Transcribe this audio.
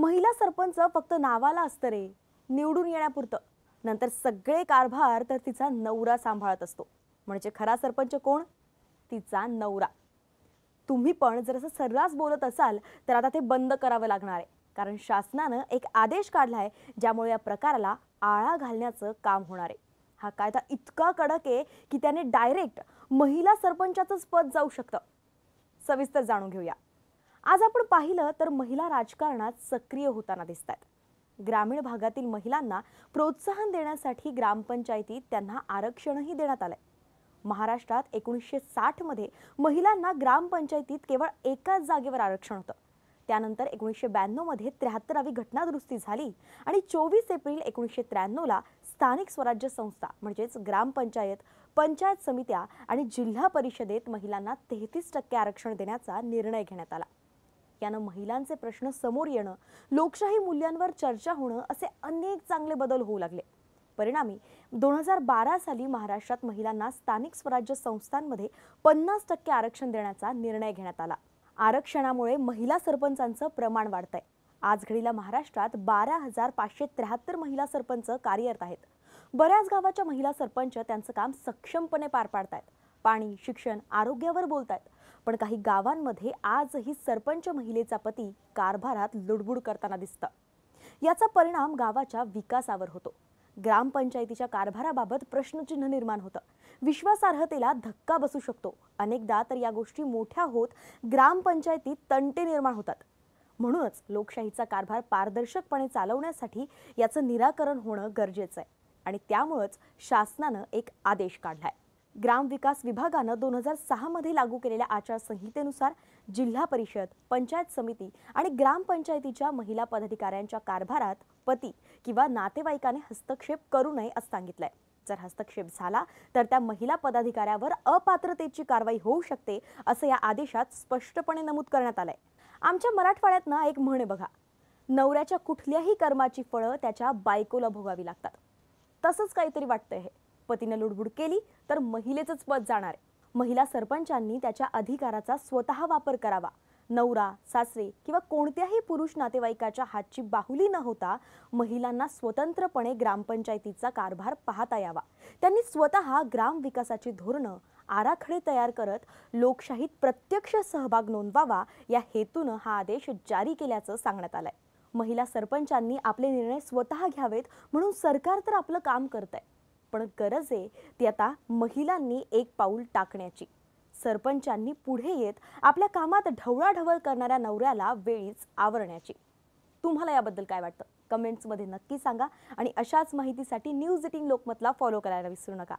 महिला सरपंच फक्त नावाला असतं रे निवडून येण्यापुरतं नंतर सगळे कारभार तर तिचा नवरा सांभाळत असतो म्हणजे खरा सरपंच कोण तिचा नवरा तुम्ही पण जर असं सर्रास बोलत असाल तर आता ते बंद करावं लागणार आहे कारण शासनानं एक आदेश काढला आहे ज्यामुळे या प्रकाराला आळा घालण्याचं काम होणार आहे हा कायदा इतका कडक आहे की त्याने डायरेक्ट महिला सरपंचाचंच पद जाऊ शकतं सविस्तर जाणून घेऊया आज आपण पाहिलं तर महिला राजकारणात सक्रिय होताना दिसत आहेत ग्रामीण भागातील महिलांना प्रोत्साहन देण्यासाठी ग्रामपंचायतीत त्यांना आरक्षणही देण्यात आलंय महाराष्ट्रात एकोणीसशे साठमध्ये महिलांना ग्रामपंचायतीत केवळ एकाच जागेवर आरक्षण होतं त्यानंतर एकोणीसशे ब्याण्णवमध्ये त्र्याहत्तरावी घटनादुरुस्ती झाली आणि चोवीस एप्रिल एकोणीसशे त्र्याण्णवला स्थानिक स्वराज्य संस्था म्हणजेच ग्रामपंचायत पंचायत समित्या आणि जिल्हा परिषदेत महिलांना तेहतीस टक्के आरक्षण देण्याचा निर्णय घेण्यात आला यानं महिलांचे प्रश्न समोर येणं लोकशाही मूल्यांवर चर्चा होणं असे अनेक चांगले बदल होऊ लागले परिणामी दोन हजार बारा साली महाराष्ट्रात महिलांना स्थानिक स्वराज्य संस्थांमध्ये पन्नास टक्के आरक्षण देण्याचा निर्णय घेण्यात आला आरक्षणामुळे महिला सरपंचांचं प्रमाण वाढतंय आज घडीला महाराष्ट्रात बारा हजार पाचशे त्र्याहत्तर महिला सरपंच कार्यरत आहेत बऱ्याच गावाच्या महिला सरपंच त्यांचं काम सक्षमपणे पार पाडतायत पाणी शिक्षण आरोग्यावर बोलतायत पण काही गावांमध्ये आजही सरपंच महिलेचा पती कारभारात लुडबुड करताना दिसतं याचा परिणाम गावाच्या विकासावर होतो ग्रामपंचायतीच्या कारभाराबाबत प्रश्नचिन्ह निर्माण होतं विश्वासार्हतेला धक्का बसू शकतो अनेकदा तर या गोष्टी मोठ्या होत ग्रामपंचायतीत तंटे निर्माण होतात म्हणूनच लोकशाहीचा कारभार पारदर्शकपणे चालवण्यासाठी याचं निराकरण होणं गरजेचं आहे आणि त्यामुळंच शासनानं एक आदेश काढलाय ग्रामविकास विभागानं दोन हजार सहामध्ये लागू केलेल्या आचारसंहितेनुसार जिल्हा परिषद पंचायत समिती आणि ग्रामपंचायतीच्या महिला पदाधिकाऱ्यांच्या कारभारात पती किंवा नातेवाईकाने हस्तक्षेप करू नये असं सांगितलंय जर हस्तक्षेप झाला तर त्या महिला पदाधिकाऱ्यावर अपात्रतेची कारवाई होऊ शकते असं या आदेशात स्पष्टपणे नमूद करण्यात आलंय आमच्या मराठवाड्यात ना एक म्हणे बघा नवऱ्याच्या कुठल्याही कर्माची फळं त्याच्या बायकोला भोगावी लागतात तसंच काहीतरी वाटतंय हे पतीने लुडबुड केली तर महिलेचंच पद जाणार आहे महिला सरपंचांनी त्याच्या अधिकाराचा स्वतः वापर करावा नवरा सासरे किंवा कोणत्याही पुरुष नातेवाईकाच्या हातची बाहुली न होता महिलांना स्वतंत्रपणे ग्रामपंचायतीचा कारभार पाहता यावा त्यांनी स्वतः ग्रामविकासाची धोरणं आराखडे तयार करत लोकशाहीत प्रत्यक्ष सहभाग नोंदवावा या हेतूनं हा आदेश जारी केल्याचं सांगण्यात आलंय महिला सरपंचांनी आपले निर्णय स्वतः घ्यावेत म्हणून सरकार तर आपलं काम करत आहे पण गरज आहे ती आता महिलांनी एक पाऊल टाकण्याची सरपंचांनी पुढे येत आपल्या कामात ढवळाढवळ करणाऱ्या नवऱ्याला वेळीच आवरण्याची तुम्हाला याबद्दल काय वाटतं कमेंट्समध्ये नक्की सांगा आणि अशाच माहितीसाठी न्यूज एटीन लोकमतला फॉलो करायला विसरू नका